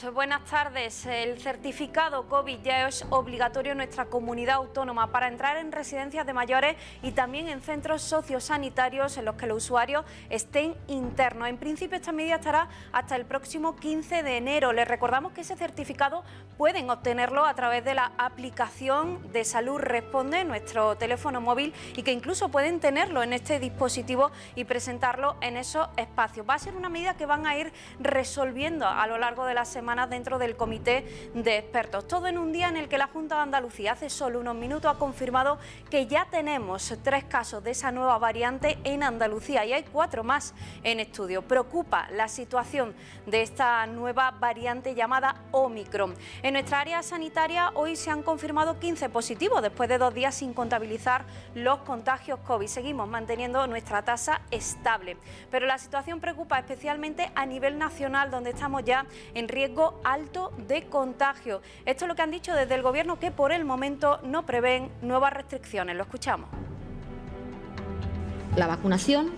Pues, eh, buenas tardes. El certificado COVID ya es obligatorio en nuestra comunidad autónoma para entrar en residencias de mayores y también en centros sociosanitarios en los que los usuarios estén internos. En principio esta medida estará hasta el próximo 15 de enero. Les recordamos que ese certificado pueden obtenerlo a través de la aplicación de Salud Responde, nuestro teléfono móvil, y que incluso pueden tenerlo en este dispositivo y presentarlo en esos espacios. Va a ser una medida que van a ir resolviendo a lo largo de la semana dentro del comité de expertos. Todo en un día en el que la Junta de Andalucía hace solo unos minutos ha confirmado que ya tenemos tres casos de esa nueva variante en Andalucía y hay cuatro más en estudio. Preocupa la situación de esta nueva variante llamada Omicron. En nuestra área sanitaria hoy se han confirmado 15 positivos después de dos días sin contabilizar los contagios COVID. Seguimos manteniendo nuestra tasa estable, pero la situación preocupa especialmente a nivel nacional donde estamos ya en riesgo alto de contagio. Esto es lo que han dicho desde el Gobierno que por el momento no prevén nuevas restricciones. Lo escuchamos. La vacunación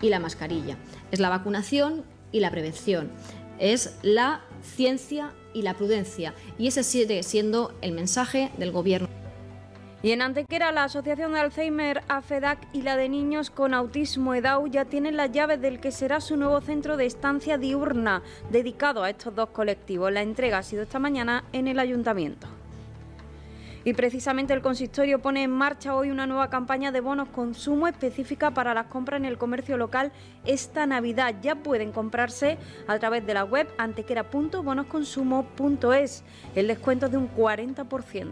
y la mascarilla. Es la vacunación y la prevención. Es la ciencia y la prudencia. Y ese sigue siendo el mensaje del Gobierno. Y en Antequera, la Asociación de Alzheimer AFEDAC y la de Niños con Autismo EDAU ya tienen las llaves del que será su nuevo centro de estancia diurna dedicado a estos dos colectivos. La entrega ha sido esta mañana en el ayuntamiento. Y precisamente el consistorio pone en marcha hoy una nueva campaña de bonos consumo específica para las compras en el comercio local esta Navidad. Ya pueden comprarse a través de la web antequera.bonosconsumo.es. El descuento es de un 40%.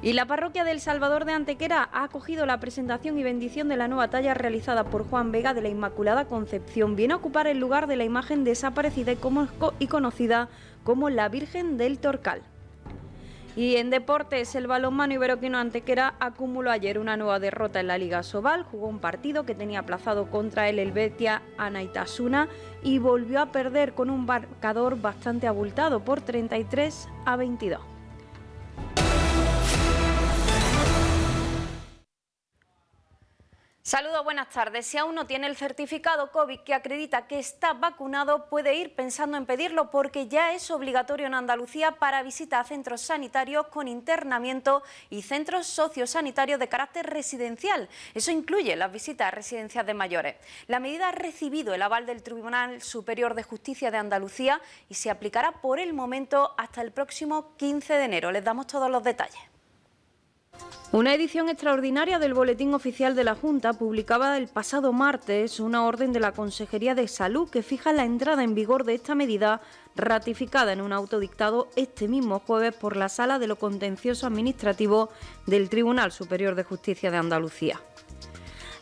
Y la parroquia del Salvador de Antequera ha acogido la presentación y bendición de la nueva talla realizada por Juan Vega de la Inmaculada Concepción. Viene a ocupar el lugar de la imagen desaparecida y conocida como la Virgen del Torcal. Y en deportes, el balonmano iberoquino Antequera acumuló ayer una nueva derrota en la Liga Sobal, jugó un partido que tenía aplazado contra el Helvetia Anaitasuna y volvió a perder con un marcador bastante abultado por 33 a 22. Saludos, buenas tardes. Si aún no tiene el certificado COVID que acredita que está vacunado, puede ir pensando en pedirlo porque ya es obligatorio en Andalucía para visitar a centros sanitarios con internamiento y centros sociosanitarios de carácter residencial. Eso incluye las visitas a residencias de mayores. La medida ha recibido el aval del Tribunal Superior de Justicia de Andalucía y se aplicará por el momento hasta el próximo 15 de enero. Les damos todos los detalles. Una edición extraordinaria del Boletín Oficial de la Junta publicaba el pasado martes una orden de la Consejería de Salud que fija la entrada en vigor de esta medida ratificada en un auto dictado este mismo jueves por la Sala de lo Contencioso Administrativo del Tribunal Superior de Justicia de Andalucía.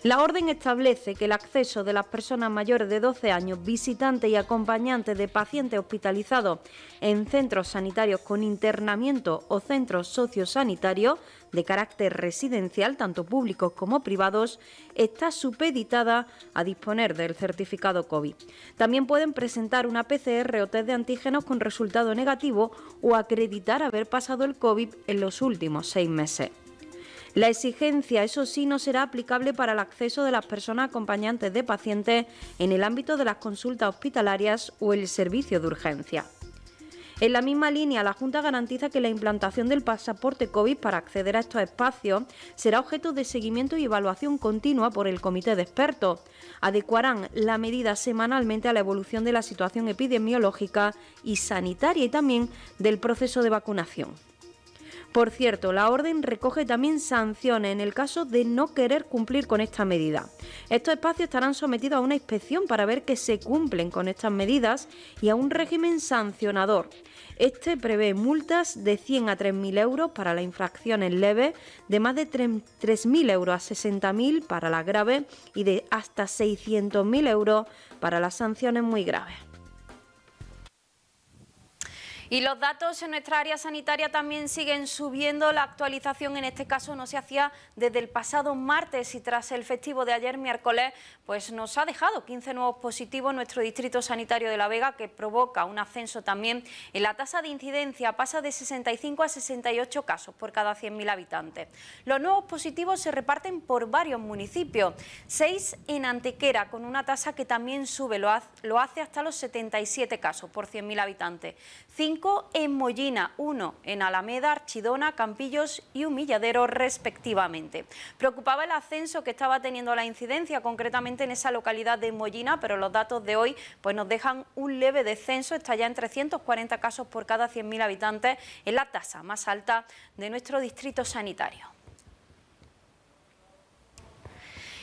La orden establece que el acceso de las personas mayores de 12 años, visitantes y acompañantes de pacientes hospitalizados en centros sanitarios con internamiento o centros sociosanitarios de carácter residencial, tanto públicos como privados, está supeditada a disponer del certificado COVID. También pueden presentar una PCR o test de antígenos con resultado negativo o acreditar haber pasado el COVID en los últimos seis meses. La exigencia, eso sí, no será aplicable para el acceso de las personas acompañantes de pacientes en el ámbito de las consultas hospitalarias o el servicio de urgencia. En la misma línea, la Junta garantiza que la implantación del pasaporte COVID para acceder a estos espacios será objeto de seguimiento y evaluación continua por el Comité de Expertos. Adecuarán la medida semanalmente a la evolución de la situación epidemiológica y sanitaria y también del proceso de vacunación. Por cierto, la orden recoge también sanciones en el caso de no querer cumplir con esta medida. Estos espacios estarán sometidos a una inspección para ver que se cumplen con estas medidas y a un régimen sancionador. Este prevé multas de 100 a 3.000 euros para las infracciones leves, de más de 3.000 euros a 60.000 para las graves y de hasta 600.000 euros para las sanciones muy graves. Y los datos en nuestra área sanitaria también siguen subiendo. La actualización en este caso no se hacía desde el pasado martes y tras el festivo de ayer miércoles, pues nos ha dejado 15 nuevos positivos en nuestro distrito sanitario de La Vega, que provoca un ascenso también en la tasa de incidencia, pasa de 65 a 68 casos por cada 100.000 habitantes. Los nuevos positivos se reparten por varios municipios, seis en Antequera, con una tasa que también sube, lo hace hasta los 77 casos por 100.000 habitantes en Mollina, uno en Alameda, Archidona, Campillos y Humilladero respectivamente. Preocupaba el ascenso que estaba teniendo la incidencia, concretamente en esa localidad de Mollina, pero los datos de hoy pues, nos dejan un leve descenso, está ya en 340 casos por cada 100.000 habitantes, en la tasa más alta de nuestro distrito sanitario.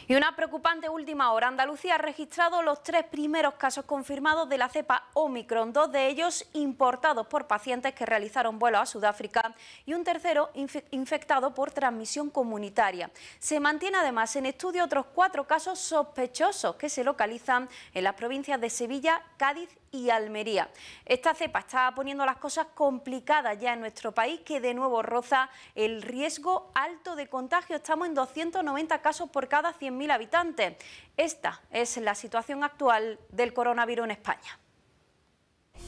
Y una preocupante última hora. Andalucía ha registrado los tres primeros casos confirmados de la cepa Omicron, dos de ellos importados por pacientes que realizaron vuelo a Sudáfrica y un tercero infectado por transmisión comunitaria. Se mantiene además en estudio otros cuatro casos sospechosos que se localizan en las provincias de Sevilla, Cádiz y Almería. Esta cepa está poniendo las cosas complicadas ya en nuestro país, que de nuevo roza el riesgo alto de contagio. Estamos en 290 casos por cada 100.000 habitantes. Esta es la situación actual del coronavirus en España.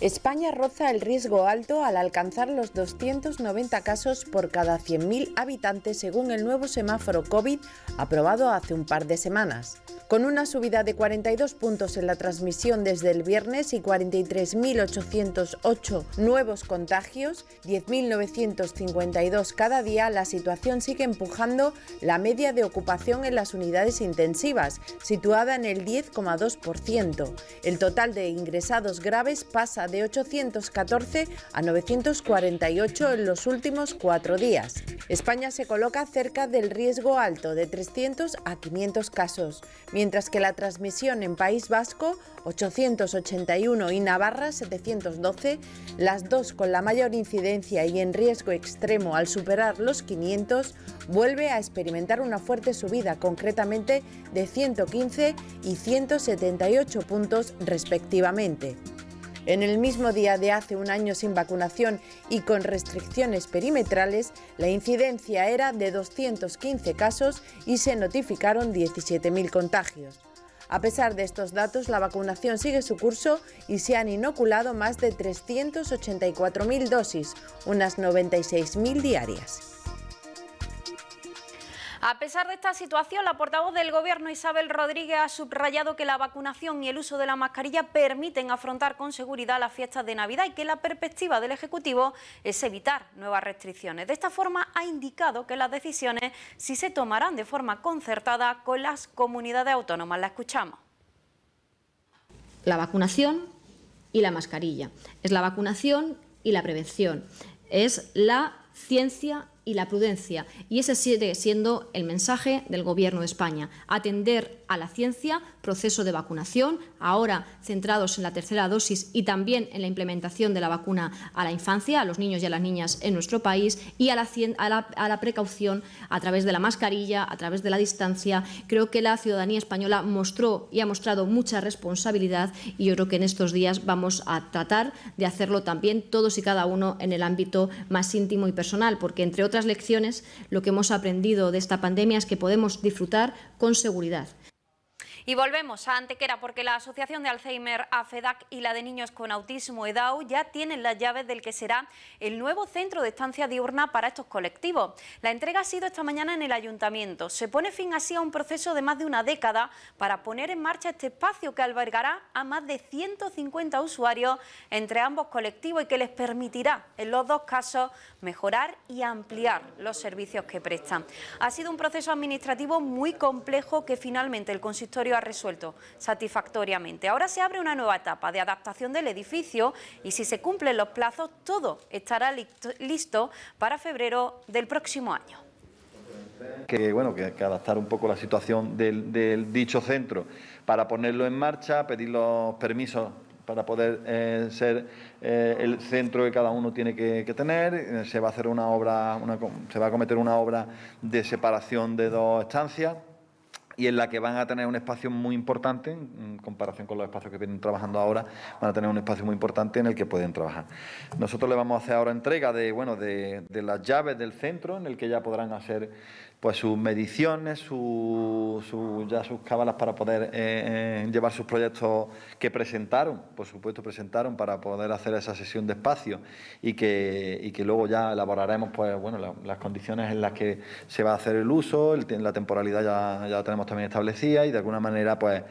España roza el riesgo alto al alcanzar los 290 casos por cada 100.000 habitantes según el nuevo semáforo COVID aprobado hace un par de semanas. Con una subida de 42 puntos en la transmisión desde el viernes y 43.808 nuevos contagios, 10.952 cada día, la situación sigue empujando la media de ocupación en las unidades intensivas, situada en el 10,2%. El total de ingresados graves pasa de 814 a 948 en los últimos cuatro días. España se coloca cerca del riesgo alto de 300 a 500 casos, mientras que la transmisión en País Vasco, 881 y Navarra, 712, las dos con la mayor incidencia y en riesgo extremo al superar los 500, vuelve a experimentar una fuerte subida, concretamente de 115 y 178 puntos respectivamente. En el mismo día de hace un año sin vacunación y con restricciones perimetrales, la incidencia era de 215 casos y se notificaron 17.000 contagios. A pesar de estos datos, la vacunación sigue su curso y se han inoculado más de 384.000 dosis, unas 96.000 diarias. A pesar de esta situación, la portavoz del Gobierno, Isabel Rodríguez, ha subrayado que la vacunación y el uso de la mascarilla permiten afrontar con seguridad las fiestas de Navidad y que la perspectiva del Ejecutivo es evitar nuevas restricciones. De esta forma, ha indicado que las decisiones sí se tomarán de forma concertada con las comunidades autónomas. La escuchamos. La vacunación y la mascarilla. Es la vacunación y la prevención. Es la ciencia y la prudencia, y ese sigue siendo el mensaje del Gobierno de España. Atender a la ciencia, proceso de vacunación, ahora centrados en la tercera dosis y también en la implementación de la vacuna a la infancia, a los niños y a las niñas en nuestro país, y a la, a precaución a través de la mascarilla, a través de la distancia. Creo que la ciudadanía española mostró y ha mostrado mucha responsabilidad y yo creo que en estos días vamos a tratar de hacerlo también todos y cada uno en el ámbito más íntimo y personal, porque entre otras otras lecciones, lo que hemos aprendido de esta pandemia es que podemos disfrutar con seguridad y volvemos a Antequera porque la Asociación de Alzheimer AFEDAC y la de Niños con Autismo EDAU ya tienen las llaves del que será el nuevo centro de estancia diurna para estos colectivos. La entrega ha sido esta mañana en el Ayuntamiento. Se pone fin así a un proceso de más de una década para poner en marcha este espacio que albergará a más de 150 usuarios entre ambos colectivos y que les permitirá en los dos casos mejorar y ampliar los servicios que prestan. Ha sido un proceso administrativo muy complejo que finalmente el consistorio ha resuelto satisfactoriamente. Ahora se abre una nueva etapa de adaptación del edificio y si se cumplen los plazos, todo estará listo para febrero del próximo año. Que bueno, que, que adaptar un poco la situación del, dicho centro para ponerlo en marcha, pedir los permisos para poder eh, ser eh, el centro que cada uno tiene que, tener. Eh, se va a hacer una obra, se va a cometer una obra de separación de dos estancias y en la que van a tener un espacio muy importante, en comparación con los espacios que vienen trabajando ahora, van a tener un espacio muy importante en el que pueden trabajar. Nosotros le vamos a hacer ahora entrega de, bueno, de, de las llaves del centro, en el que ya podrán hacer pues sus mediciones, ya sus cábalas para poder eh, eh, llevar sus proyectos que presentaron, por supuesto presentaron para poder hacer esa sesión de espacio y que, y que luego ya elaboraremos pues, bueno, las condiciones en las que se va a hacer el uso, la temporalidad ya, ya la tenemos también establecida y de alguna manera pues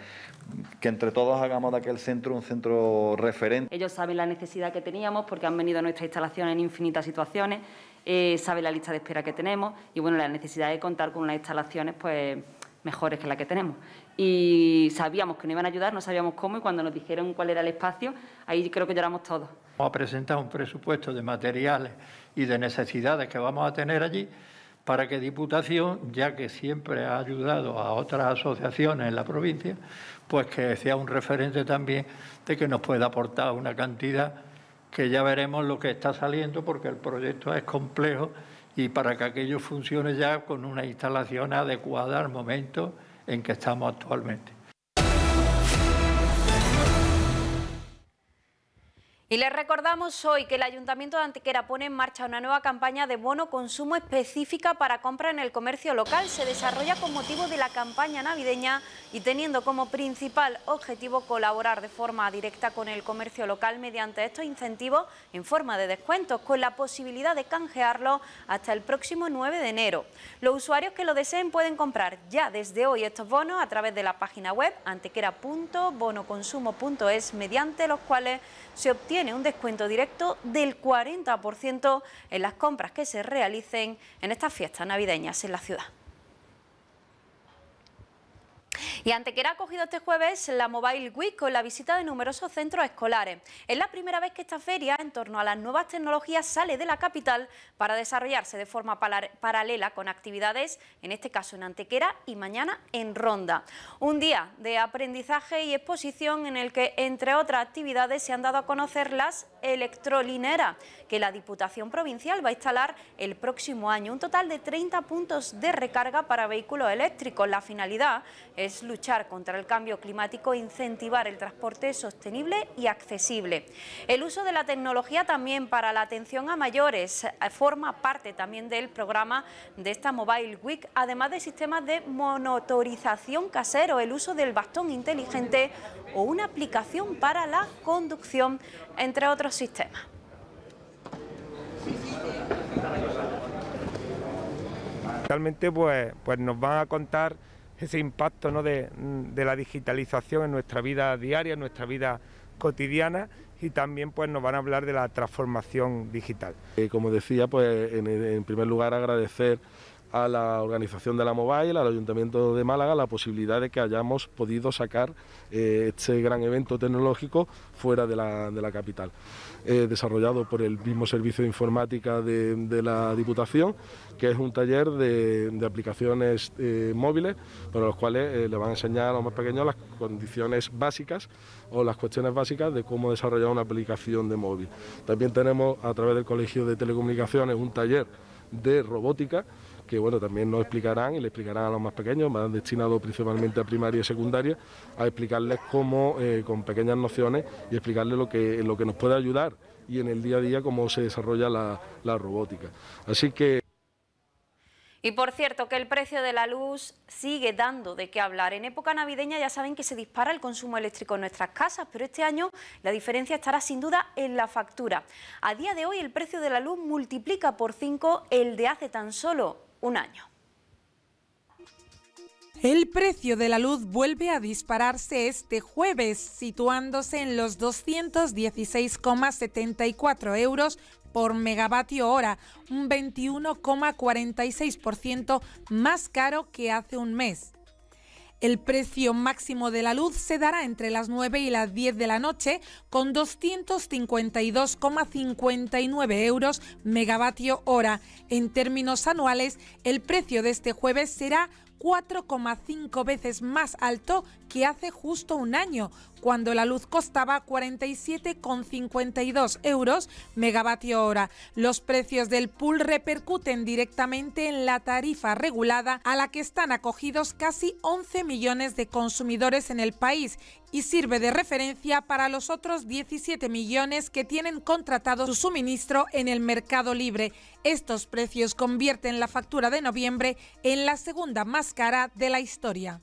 que entre todos hagamos de aquel centro un centro referente. Ellos saben la necesidad que teníamos porque han venido a nuestra instalación en infinitas situaciones eh, sabe la lista de espera que tenemos y bueno, la necesidad de contar con unas instalaciones pues mejores que la que tenemos. Y sabíamos que nos iban a ayudar, no sabíamos cómo y cuando nos dijeron cuál era el espacio, ahí creo que lloramos todos. Vamos a presentar un presupuesto de materiales y de necesidades que vamos a tener allí para que Diputación, ya que siempre ha ayudado a otras asociaciones en la provincia, pues que sea un referente también de que nos pueda aportar una cantidad que ya veremos lo que está saliendo porque el proyecto es complejo y para que aquello funcione ya con una instalación adecuada al momento en que estamos actualmente. Y les recordamos hoy que el Ayuntamiento de Antequera pone en marcha una nueva campaña de bono consumo específica para compra en el comercio local. Se desarrolla con motivo de la campaña navideña y teniendo como principal objetivo colaborar de forma directa con el comercio local mediante estos incentivos en forma de descuentos, con la posibilidad de canjearlo hasta el próximo 9 de enero. Los usuarios que lo deseen pueden comprar ya desde hoy estos bonos a través de la página web antequera.bonoconsumo.es, mediante los cuales se obtiene un descuento directo del 40% en las compras que se realicen en estas fiestas navideñas en la ciudad. Y Antequera ha cogido este jueves la Mobile Week con la visita de numerosos centros escolares. Es la primera vez que esta feria en torno a las nuevas tecnologías sale de la capital para desarrollarse de forma paralela con actividades, en este caso en Antequera y mañana en Ronda. Un día de aprendizaje y exposición en el que, entre otras actividades, se han dado a conocer las electrolineras que la Diputación Provincial va a instalar el próximo año. Un total de 30 puntos de recarga para vehículos eléctricos. La finalidad es luchar contra el cambio climático, incentivar el transporte sostenible y accesible. El uso de la tecnología también para la atención a mayores eh, forma parte también del programa de esta Mobile Week, además de sistemas de monotorización casero, el uso del bastón inteligente o una aplicación para la conducción, entre otros sistemas. Realmente pues, pues nos van a contar ese impacto de, la digitalización en nuestra vida diaria, en nuestra vida cotidiana y también pues nos van a hablar de la transformación digital. Eh, como decía, pues en primer lugar agradecer a la organización de la Mobile, al Ayuntamiento de Málaga, la posibilidad de que hayamos podido sacar eh, este gran evento tecnológico fuera de la, capital. Eh, desarrollado por el mismo servicio de informática de, la Diputación, que es un taller de, aplicaciones eh, móviles, para los cuales le van a enseñar a los más pequeños las condiciones básicas o las cuestiones básicas de cómo desarrollar una aplicación de móvil. También tenemos a través del Colegio de Telecomunicaciones un taller de robótica que bueno, también nos explicarán y le explicarán a los más pequeños, más destinado principalmente a primaria y secundaria, a explicarles cómo, eh, con pequeñas nociones, y explicarles lo que, lo que nos puede ayudar y en el día a día cómo se desarrolla la, robótica. Así que... Y por cierto, que el precio de la luz sigue dando de qué hablar. En época navideña ya saben que se dispara el consumo eléctrico en nuestras casas, pero este año la diferencia estará sin duda en la factura. A día de hoy el precio de la luz multiplica por cinco, el de hace tan solo un año. El precio de la luz vuelve a dispararse este jueves, situándose en los 216,74 euros por megavatio hora, un 21,46% más caro que hace un mes. El precio máximo de la luz se dará entre las 9 y las 10 de la noche con 252,59 euros megavatio hora. En términos anuales, el precio de este jueves será 4,5 veces más alto que hace justo un año, cuando la luz costaba 47,52 euros megavatio hora. Los precios del pool repercuten directamente en la tarifa regulada a la que están acogidos casi 11 millones de consumidores en el país y sirve de referencia para los otros 17 millones que tienen contratado su suministro en el mercado libre. Estos precios convierten la factura de noviembre en la segunda más cara de la historia.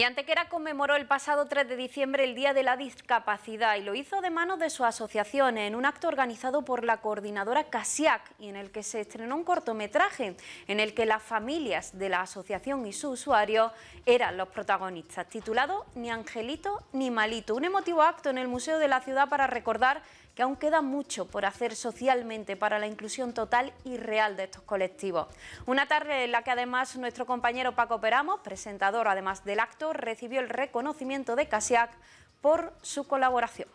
Y Antequera conmemoró el pasado 3 de diciembre el Día de la Discapacidad y lo hizo de manos de su asociación en un acto organizado por la coordinadora CASIAC y en el que se estrenó un cortometraje en el que las familias de la asociación y su usuario eran los protagonistas, titulado Ni Angelito ni Malito, un emotivo acto en el Museo de la Ciudad para recordar que aún queda mucho por hacer socialmente para la inclusión total y real de estos colectivos. Una tarde en la que además nuestro compañero Paco Peramos, presentador además del acto, recibió el reconocimiento de CASIAC por su colaboración.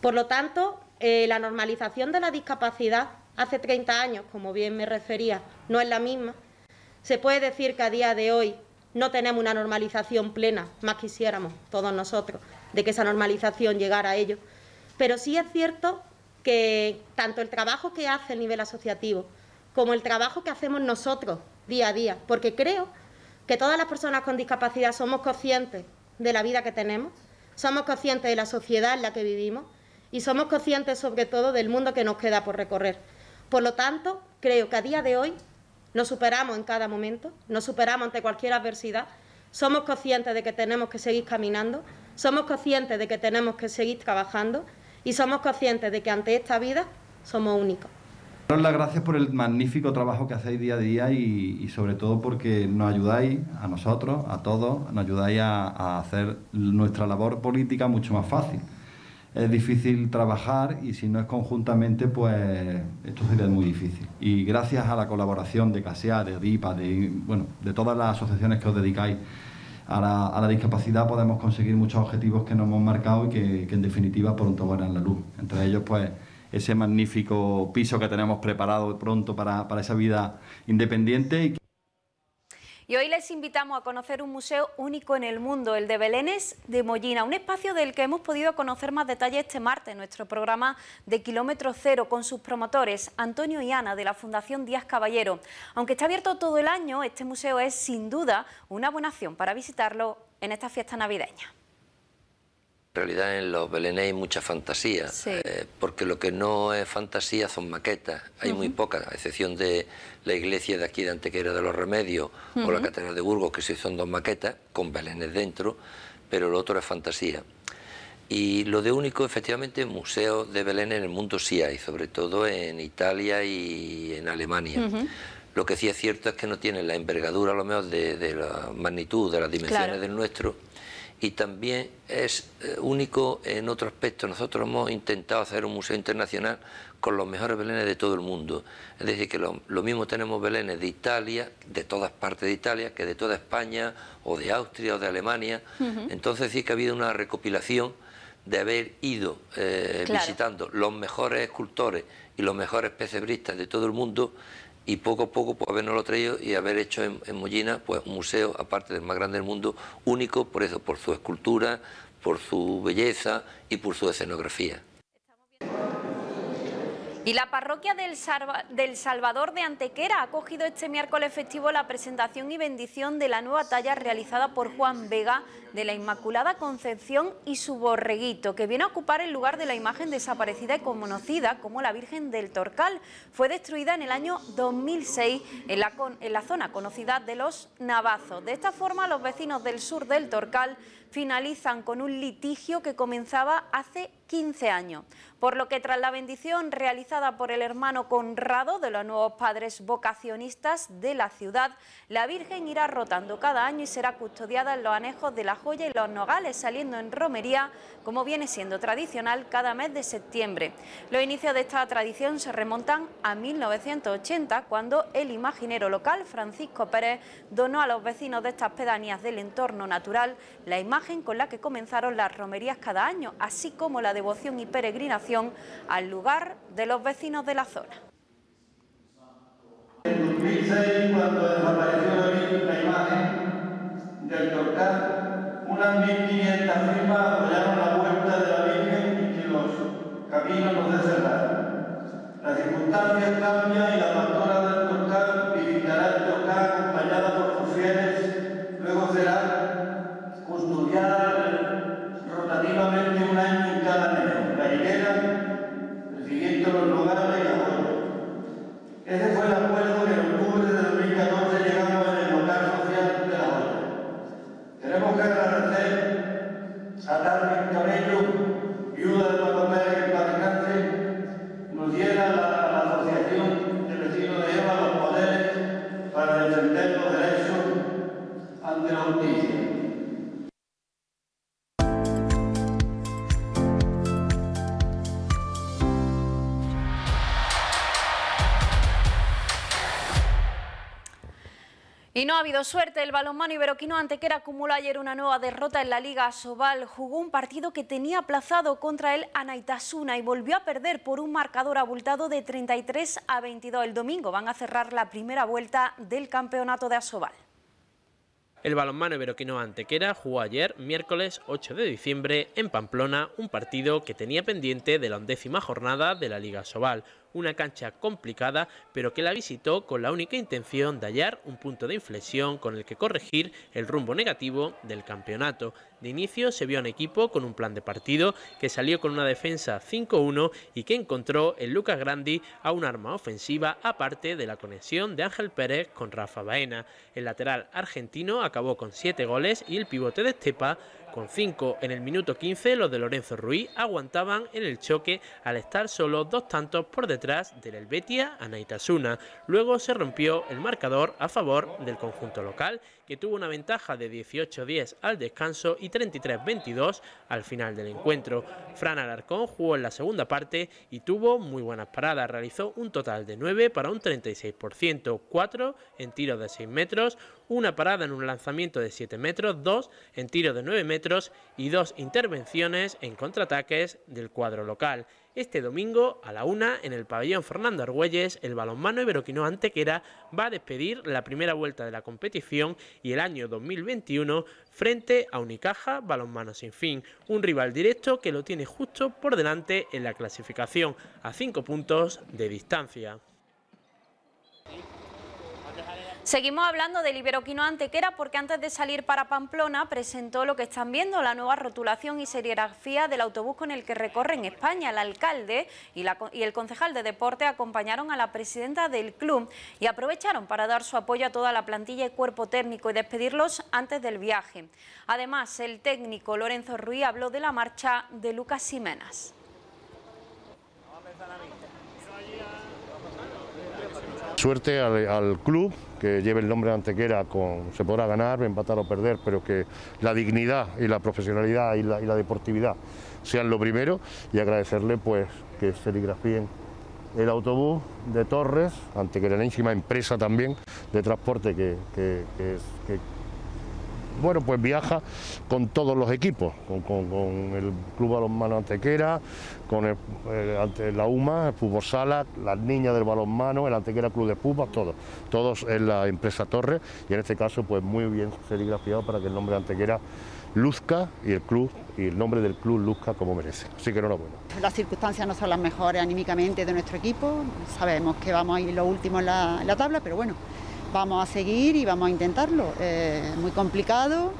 Por lo tanto, eh, la normalización de la discapacidad hace 30 años, como bien me refería, no es la misma. Se puede decir que a día de hoy no tenemos una normalización plena, más quisiéramos todos nosotros, de que esa normalización llegara a ellos, pero sí es cierto que tanto el trabajo que hace el nivel asociativo como el trabajo que hacemos nosotros día a día, porque creo que todas las personas con discapacidad somos conscientes de la vida que tenemos, somos conscientes de la sociedad en la que vivimos y somos conscientes sobre todo del mundo que nos queda por recorrer. Por lo tanto, creo que a día de hoy nos superamos en cada momento, nos superamos ante cualquier adversidad, somos conscientes de que tenemos que seguir caminando, somos conscientes de que tenemos que seguir trabajando y somos conscientes de que ante esta vida somos únicos. Daros las gracias por el magnífico trabajo que hacéis día a día y, sobre todo porque nos ayudáis a nosotros, a todos, nos ayudáis a, hacer nuestra labor política mucho más fácil es difícil trabajar y si no es conjuntamente, pues esto sería muy difícil. Y gracias a la colaboración de CASEA, de DIPA, de, bueno, de todas las asociaciones que os dedicáis a la, discapacidad podemos conseguir muchos objetivos que nos hemos marcado y que, en definitiva pronto van a la luz. Entre ellos, pues, ese magnífico piso que tenemos preparado pronto para, para esa vida independiente. Y hoy les invitamos a conocer un museo único en el mundo, el de Belénes de Mollina, un espacio del que hemos podido conocer más detalles este martes en nuestro programa de Kilómetro Cero con sus promotores Antonio y Ana de la Fundación Díaz Caballero. Aunque está abierto todo el año, este museo es sin duda una buena opción para visitarlo en esta fiesta navideña. En realidad en los belenes hay mucha fantasía, eh, porque lo que no es fantasía son maquetas, hay muy pocas, a excepción de la iglesia de aquí de Antequera de los Remedios o la Catedral de Burgos, que sí son dos maquetas con belenes dentro, pero lo otro es fantasía. Y lo de único, efectivamente, museos de Belén en el mundo sí hay, sobre todo en Italia y en Alemania. Lo que sí es cierto es que no tienen la envergadura, a lo menos, de, la magnitud, de las dimensiones del nuestro y también es eh, único en otro aspecto. Nosotros hemos intentado hacer un museo internacional con los mejores belenes de todo el mundo. Es decir, que lo, mismo tenemos belenes de Italia, de todas partes de Italia, que de toda España, o de Austria, o de Alemania. Entonces sí que ha habido una recopilación de haber ido eh, visitando los mejores escultores y los mejores pesebristas de todo el mundo y poco a poco pues, habernoslo traído y haber hecho en, Mollina pues, un museo, aparte del más grande del mundo, único por eso, por su escultura, por su belleza y por su escenografía. Y la parroquia del, Salvador de Antequera ha acogido este miércoles festivo la presentación y bendición de la nueva talla realizada por Juan Vega de la Inmaculada Concepción y su borreguito, que viene a ocupar el lugar de la imagen desaparecida y conocida como la Virgen del Torcal. Fue destruida en el año 2006 en la, en la zona conocida de los Navazos. De esta forma, los vecinos del sur del Torcal finalizan con un litigio que comenzaba hace 15 años, por lo que tras la bendición realizada por el hermano Conrado de los nuevos padres vocacionistas de la ciudad, la Virgen irá rotando cada año y será custodiada en los anejos de la joya y los nogales, saliendo en romería, como viene siendo tradicional, cada mes de septiembre. Los inicios de esta tradición se remontan a 1980, cuando el imaginero local Francisco Pérez donó a los vecinos de estas pedanías del entorno natural la imagen imagen con la que comenzaron las romerías cada año, así como la devoción y peregrinación al lugar de los vecinos de la zona. En 2006, cuando desapareció la imagen del Torcal, unas 1.500 firmas apoyaron la puerta de la Virgen y los caminos no se cerraron. Las circunstancias cambian y la adesso Level un Anterotism. Y no ha habido suerte. El balonmano iberoquino Antequera acumuló ayer una nueva derrota en la Liga Asobal. Jugó un partido que tenía aplazado contra el Anaitasuna y volvió a perder por un marcador abultado de 33 a 22. El domingo van a cerrar la primera vuelta del campeonato de Asobal. El balonmano iberoquino Antequera jugó ayer, miércoles 8 de diciembre, en Pamplona, un partido que tenía pendiente de la undécima jornada de la Liga Asobal una cancha complicada, pero que la visitó con la única intención de hallar un punto de inflexión con el que corregir el rumbo negativo del campeonato. De inicio se vio un equipo con un plan de partido que salió con una defensa 5-1 y que encontró en Lucas Grandi a un arma ofensiva aparte de la conexión de Ángel Pérez con Rafa Baena. El lateral argentino acabó con 7 goles y el pivote de Estepa con 5 en el minuto 15 los de Lorenzo Ruiz aguantaban en el choque al estar solo dos tantos por detrás del Helvetia a Luego se rompió el marcador a favor del conjunto local que tuvo una ventaja de 18-10 al descanso y 33-22 al final del encuentro. Fran Alarcón jugó en la segunda parte y tuvo muy buenas paradas. Realizó un total de 9 para un 36%, 4 en tiros de 6 metros, una parada en un lanzamiento de 7 metros, 2 en tiros de 9 metros y 2 intervenciones en contraataques del cuadro local. Este domingo a la una, en el pabellón Fernando Argüelles, el balonmano Iberoquino Antequera va a despedir la primera vuelta de la competición y el año 2021 frente a Unicaja Balonmano Sin Fin, un rival directo que lo tiene justo por delante en la clasificación, a cinco puntos de distancia. Seguimos hablando del Iberoquino Antequera porque antes de salir para Pamplona presentó lo que están viendo, la nueva rotulación y serigrafía del autobús con el que recorren España. El alcalde y, el concejal de deporte acompañaron a la presidenta del club y aprovecharon para dar su apoyo a toda la plantilla y cuerpo técnico y despedirlos antes del viaje. Además, el técnico Lorenzo Ruiz habló de la marcha de Lucas Jiménez. Suerte al club que lleve el nombre de Antequera con, se podrá ganar, empatar o perder, pero que la dignidad y la profesionalidad y la, deportividad sean lo primero y agradecerle pues que serigrafíen el autobús de Torres, la antequerenésima empresa también de transporte que, que, que, que bueno, pues viaja con todos los equipos, con, el Club Balonmano Antequera, con eh, la UMA, el Fútbol Sala, las niñas del balonmano, el Antequera Club de Fútbol, todos, todos en la empresa Torres y en este caso pues muy bien serigrafiado para que el nombre de Antequera luzca y el club y el nombre del club luzca como merece. Así que enhorabuena. Las circunstancias no son las mejores anímicamente de nuestro equipo, sabemos que vamos a ir lo último en la tabla, pero bueno, vamos a seguir y vamos a intentarlo. Eh, muy complicado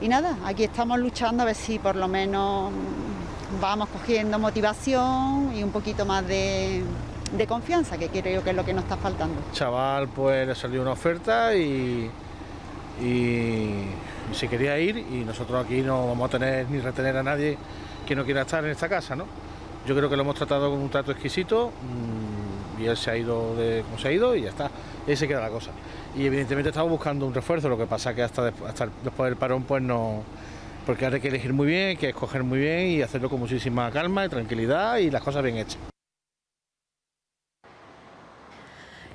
y nada, aquí estamos luchando a ver si por lo menos vamos cogiendo motivación y un poquito más de, confianza, que creo que es lo que nos está faltando. Chaval, pues le salió una oferta y, se quería ir y nosotros aquí no vamos a tener ni retener a nadie que no quiera estar en esta casa, ¿no? Yo creo que lo hemos tratado con un trato exquisito mm, y él se ha ido de como se ha ido y ya está y queda la cosa. Y evidentemente estamos buscando un refuerzo, lo que pasa que hasta, después, hasta después del parón pues no... Porque ahora hay que elegir muy bien, hay que escoger muy bien y hacerlo con muchísima calma y tranquilidad y las cosas bien hechas.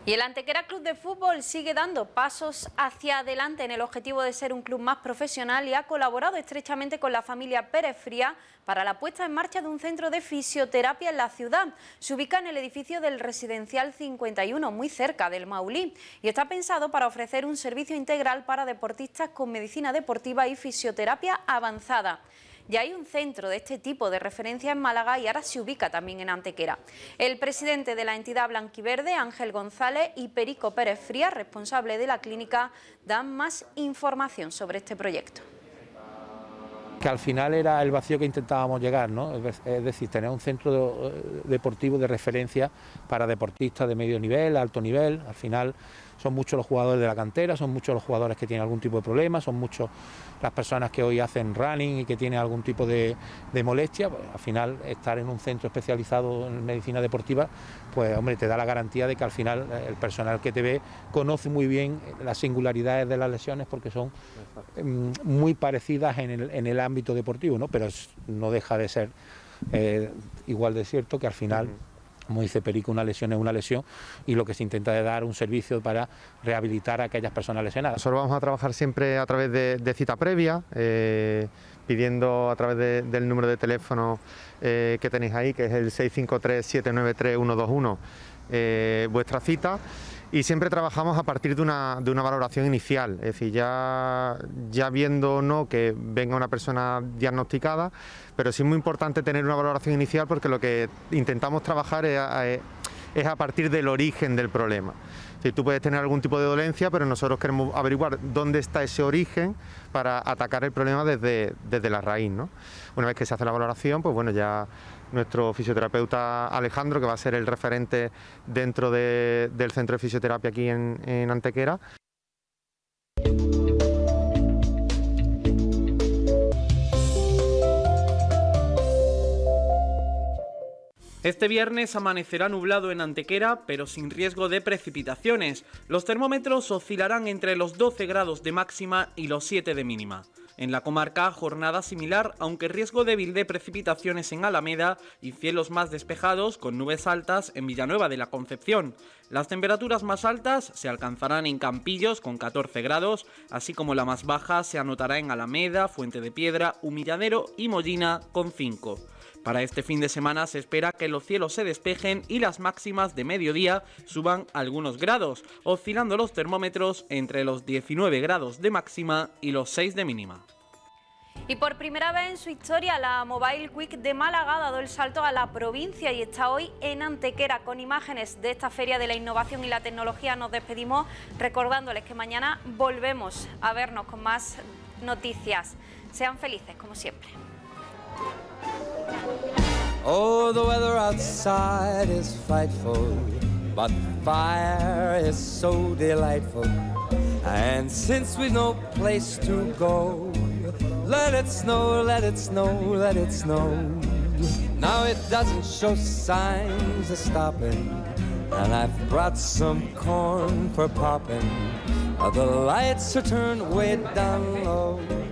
Y el Antequera Club de Fútbol sigue dando pasos hacia adelante en el objetivo de ser un club más profesional y ha colaborado estrechamente con la familia Pérez Fría para la puesta en marcha de un centro de fisioterapia en la ciudad. Se ubica en el edificio del Residencial 51, muy cerca del Maulí, y está pensado para ofrecer un servicio integral para deportistas con medicina deportiva y fisioterapia avanzada. Ya hay un centro de este tipo de referencia en Málaga y ahora se ubica también en Antequera. El presidente de la entidad Blanquiverde, Ángel González, y Perico Pérez Frías, responsable de la clínica, dan más información sobre este proyecto que al final era el vacío que intentábamos llegar, ¿no? es decir, tener un centro eh, deportivo de referencia para deportistas de medio nivel, alto nivel, al final son muchos los jugadores de la cantera, son muchos los jugadores que tienen algún tipo de problema, son muchos las personas que hoy hacen running y que tienen algún tipo de, molestia. Pues, al final, estar en un centro especializado en medicina deportiva, pues hombre, te da la garantía de que al final el personal que te ve conoce muy bien las singularidades de las lesiones porque son em, muy parecidas en el, ámbito deportivo, ¿no? pero no deja de ser eh, igual de cierto que al final como dice Perico, una lesión es una lesión y lo que se intenta es dar un servicio para rehabilitar a aquellas personas lesionadas. Nosotros vamos a trabajar siempre a través de, cita previa, eh, pidiendo a través del número de teléfono eh, que tenéis ahí, que es el 653 793 121, vuestra cita y siempre trabajamos a partir de una, de una valoración inicial, es decir, ya, ya viendo o no que venga una persona diagnosticada, pero sí es muy importante tener una valoración inicial porque lo que intentamos trabajar es a, partir del origen del problema. Si tú puedes tener algún tipo de dolencia, pero nosotros queremos averiguar dónde está ese origen para atacar el problema desde, desde la raíz. ¿no? Una vez que se hace la valoración, pues bueno, ya nuestro fisioterapeuta Alejandro, que va a ser el referente dentro del centro de fisioterapia aquí en Antequera. Este viernes amanecerá nublado en Antequera, pero sin riesgo de precipitaciones. Los termómetros oscilarán entre los 12 grados de máxima y los 7 de mínima. En la comarca, jornada similar, aunque riesgo débil de precipitaciones en Alameda y cielos más despejados con nubes altas en Villanueva de la Concepción. Las temperaturas más altas se alcanzarán en Campillos con 14 grados, así como la más baja se anotará en Alameda, Fuente de Piedra, Humilladero y Mollina con 5. Para este fin de semana se espera que los cielos se despejen y las máximas de mediodía suban algunos grados, oscilando los termómetros entre los 19 grados de máxima y los 6 de mínima. Y por primera vez en su historia, la Mobile Quick de Málaga ha dado el salto a la provincia y está hoy en Antequera. Con imágenes de esta Feria de la Innovación y la Tecnología nos despedimos recordándoles que mañana volvemos a vernos con más noticias. Sean felices, como siempre. Oh, the weather outside is frightful, but fire is so delightful. And since we've no place to go, let it snow, let it snow, let it snow. Now it doesn't show signs of stopping, and I've brought some corn for popping. The lights are turned way down low.